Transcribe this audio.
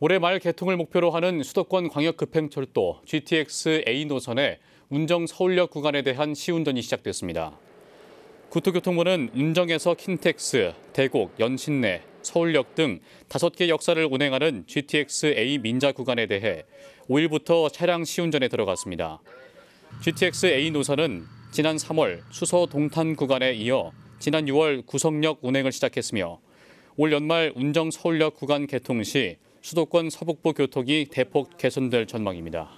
올해 말 개통을 목표로 하는 수도권 광역급행철도 GTX A 노선의 운정 서울역 구간에 대한 시운전이 시작됐습니다. 구토교통부는 운정에서 킨텍스, 대곡, 연신내, 서울역 등 5개 역사를 운행하는 GTX A 민자 구간에 대해 5일부터 차량 시운전에 들어갔습니다. GTX A 노선은 지난 3월 수서 동탄 구간에 이어 지난 6월 구성역 운행을 시작했으며 올 연말 운정 서울역 구간 개통 시 수도권 서북부 교통이 대폭 개선될 전망입니다.